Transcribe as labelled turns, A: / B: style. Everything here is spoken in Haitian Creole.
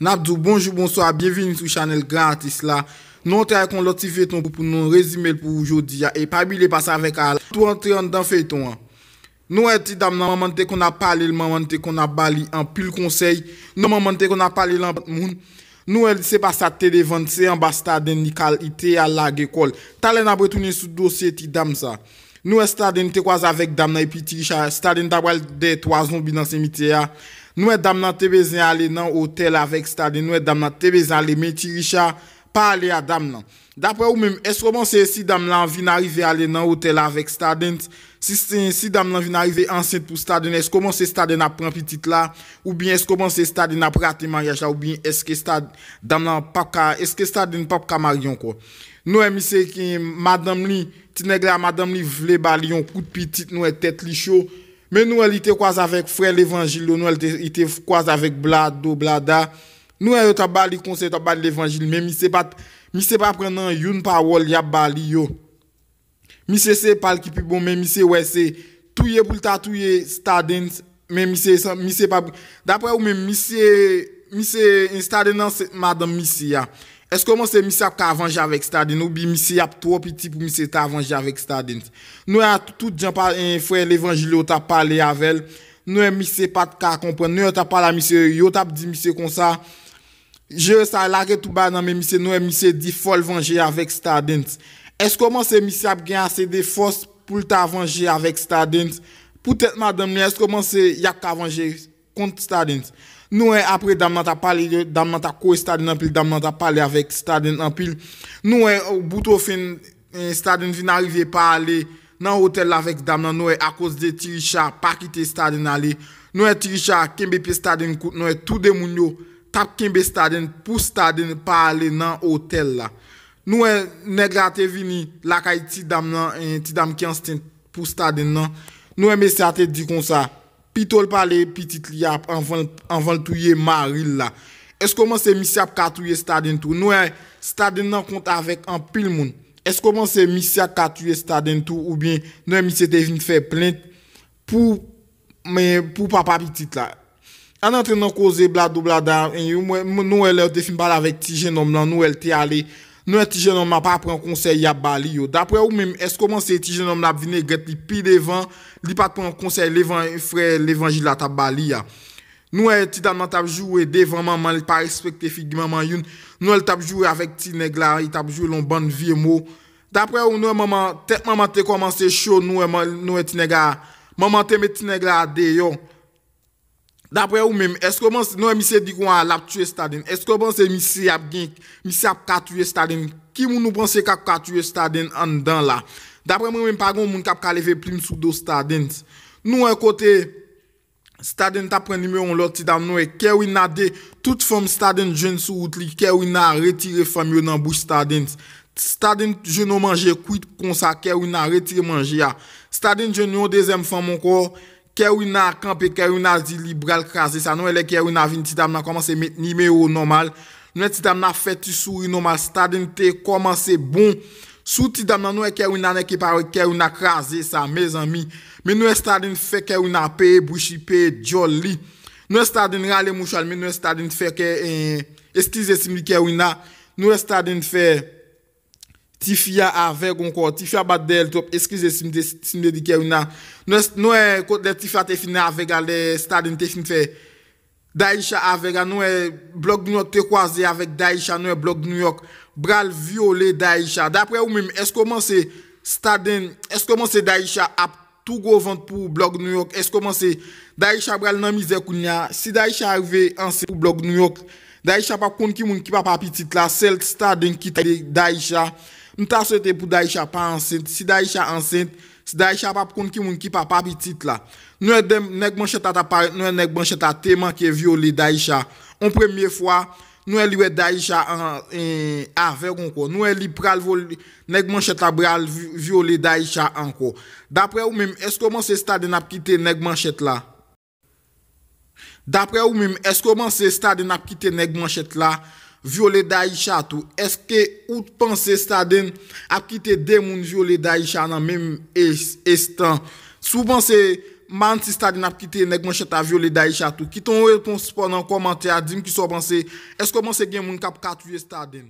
A: Nabdou, bonjou, bonsoa, bienveni sou chanel gratis la. Nou te a kon loti feton pou pou nou rezime pou oujodi ya. E pabili pa sa ven ka ala. Tou an tre an dan feton an. Nou e ti dam nan manmante kon a pale, manmante kon a bali an, pul konsey. Nan manmante kon a pale lan pat moun. Nou e se pa sa tede vant se amba staden ni kal ite ya lag ekol. Talen abo etounen sou dosye ti dam sa. Nou e eh, staden te kwa zavek dam nan epi ti gichare. Staden da wel de toazon bi nan semitye ya. Nou e te kwa zavek dam nan epi ti gichare. Nou e dam nan tebezen ale nan hotel avek stadin, nou e dam nan tebezen ale meti richa pa ale a dam nan. Dapre ou men, eskoman se si dam nan vin arive ale nan hotel avek stadin, si dam nan vin arive anset pou stadin, eskoman se stadin apren pitit la, ou bin eskoman se stadin apren ate manjaj la, ou bin eskoman se stadin apren ate manjaj la. Nou e misè ki madam li, ti negle a madam li vle bali yon kout pitit nou e tet li chou, Men nou el ite kwaz avek frèl evanjil yo, nou el ite kwaz avek blado, blada. Nou el yo tabali konse tabali evanjil, men mi se pa prenen yon pa wol ya bali yo. Mi se se pal ki pi bon, men mi se wese touye bulta, touye stadens, men mi se sa, mi se pa... Eskoman se misi ap ka avanje avèk staden nou bi misi ap two pi tipi misi ta avanje avèk staden. Nou e a tout diyan pa en eh, fwe levanjili ou ta pale avel. Nou e misi pat ka kompwen. Nou e ta pale a misi yot ap di misi kon sa. Je sa lakè tou ba nan mi misi nou e misi di fol avanje avèk staden. Eskoman se misi ap gen ase de fos pou ta avanje avèk staden. Poutet madam nou eskoman se yak avanje kont staden. Nou e apre damman ta pale, damman ta koe Staden anpil, damman ta pale avek Staden anpil. Nou e bouto fin Staden vin arive pa ale nan hotel avek damman, nou e akos de T. Richard pa kite Staden ale. Nou e T. Richard kembe pi Staden kout, nou e tout de moun yo tap kembe Staden pou Staden pa ale nan hotel la. Nou e negra te vini lakay ti damman, ti dam ki ansten pou Staden nan. Nou e mesi ate di kon sa. Pitol pale pitit li ap anvan l touye maril la. Eskoman se misi ap katouye staden tou? Nou e staden nan kont avèk an pil moun. Eskoman se misi ap katouye staden tou ou bien nou e misi te vin fè plènt pou papa pitit la. An nan ten nan koze bladou bladar, nou el te fin bal avèk ti genom lan, nou el te ale moun. Nou e ti jenonman pa pran konsey ya bali yo. Dapre ou mèm, eskoman se ti jenonman ap vine gret li pi devan, li pa pran konsey levan frè, levan jilata bali ya. Nou e ti danman tapjou e devanman man, li pa respektifik di manman yon. Nou e tapjou e avèk ti neglari, tapjou e lomban vye mou. Dapre ou nou e maman, tek maman te koman se chou nou e maman te me ti neglari de yon. Dapre ou men, eskoban se noue mi se di kon a lap tue Staden, eskoban se mi se ap genk, mi se ap katue Staden, ki moun nou pense ka katue Staden an dan la. Dapre mwen men, pagon moun kap ka leve plim sou do Staden. Noue kote, Staden ta prendi me on loti dan noue, kè wina de tout fom Staden jen sou outli, kè wina retire fom yo nan bou Staden. Staden jen nou manje kouit konsa, kè wina retire manje ya. Staden jen nou dezem fom moun kor, kè wina. Kè wè nan akampè, kè wè nan zilibral krasè sa, nou wè lè kè wè nan vin ti dam nan koman se mè nime ou normal, nou wè ti dam nan fè ti souri normal, stadin te koman se bon, sou ti dam nan nou wè e kè wè nan ekipar wè kè wè nan krasè sa, mè zami, mè nou wè stadin fè kè wè nan pè e bouchi, pè e joli, nou wè stadin ralè mouchal, mè nou wè e stadin fè kè, eskize si mè di kè wè nan, nou wè stadin fè... Tifi a avek anko. Tifi a bat de el top. Eskrize si mde dike yon nan. Nou e kote de tifi a te fina avek al de Staden te fin fe. Daisha avek an. Nou e blog Nuyok te kwaze avek Daisha. Nou e blog Nuyok. Bral viole Daisha. Dapre ou mem, eskoman se Staden, eskoman se Daisha ap tou go vant pou blog Nuyok. Eskoman se Daisha bral nan mize koun ya. Si Daisha arve ansi pou blog Nuyok. Daisha pa koun ki moun ki pa papitit la. Sel Staden ki ta de Daisha. Nta sote pou Daicha pa ansente. Si Daicha ansente, si Daicha pa proun ki moun ki pa papitit la. Nou e neg manchete a teman ki e viole Daicha. On premye fwa, nou e li we Daicha a veron ko. Nou e li pral voli neg manchete a bral viole Daicha anko. Dapre ou mèm, es koman se stade nap kite neg manchete la? Dapre ou mèm, es koman se stade nap kite neg manchete la? viole da isha tou. Eske oud panse stadin ap kite demoun viole da isha nan menm estan. Sou panse manti stadin ap kite negman cheta viole da isha tou. Kiton wèponsipon nan komantya, dim ki sou panse, eske panse gen moun kap katuye stadin.